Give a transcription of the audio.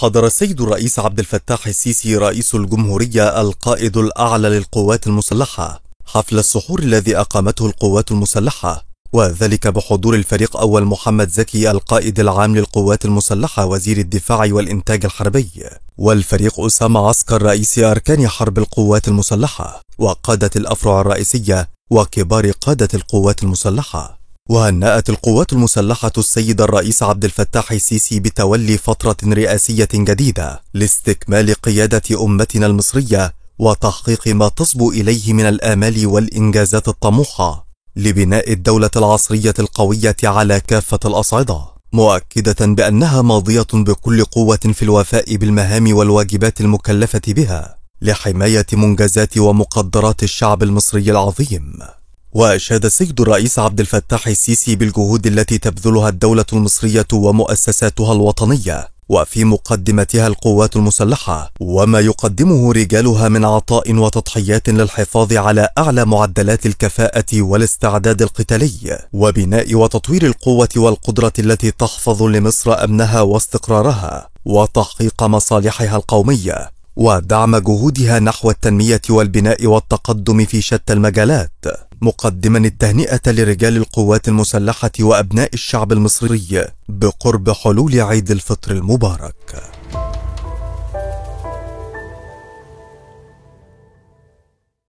حضر السيد الرئيس عبد الفتاح السيسي رئيس الجمهورية القائد الأعلى للقوات المسلحة حفل السحور الذي أقامته القوات المسلحة وذلك بحضور الفريق أول محمد زكي القائد العام للقوات المسلحة وزير الدفاع والإنتاج الحربي والفريق أسامة عسكر رئيس أركان حرب القوات المسلحة وقادة الأفرع الرئيسية وكبار قادة القوات المسلحة وهنأت القوات المسلحة السيد الرئيس عبد الفتاح السيسي بتولي فترة رئاسية جديدة لاستكمال قيادة أمتنا المصرية وتحقيق ما تصبو إليه من الآمال والإنجازات الطموحة لبناء الدولة العصرية القوية على كافة الأصعدة مؤكدة بأنها ماضية بكل قوة في الوفاء بالمهام والواجبات المكلفة بها لحماية منجزات ومقدرات الشعب المصري العظيم وأشاد السيد الرئيس عبد الفتاح السيسي بالجهود التي تبذلها الدولة المصرية ومؤسساتها الوطنية وفي مقدمتها القوات المسلحة وما يقدمه رجالها من عطاء وتضحيات للحفاظ على أعلى معدلات الكفاءة والاستعداد القتالي وبناء وتطوير القوة والقدرة التي تحفظ لمصر أمنها واستقرارها وتحقيق مصالحها القومية ودعم جهودها نحو التنمية والبناء والتقدم في شتى المجالات مقدما التهنئة لرجال القوات المسلحة وأبناء الشعب المصري بقرب حلول عيد الفطر المبارك